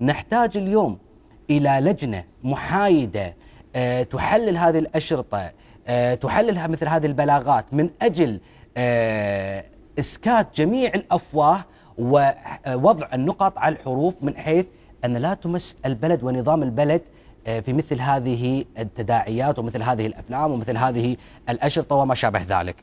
نحتاج اليوم الى لجنه محايده آه، تحلل هذه الاشرطه آه، تحللها مثل هذه البلاغات من اجل آه، اسكات جميع الافواه ووضع النقط على الحروف من حيث ان لا تمس البلد ونظام البلد في مثل هذه التداعيات ومثل هذه الافلام ومثل هذه الاشرطه وما شابه ذلك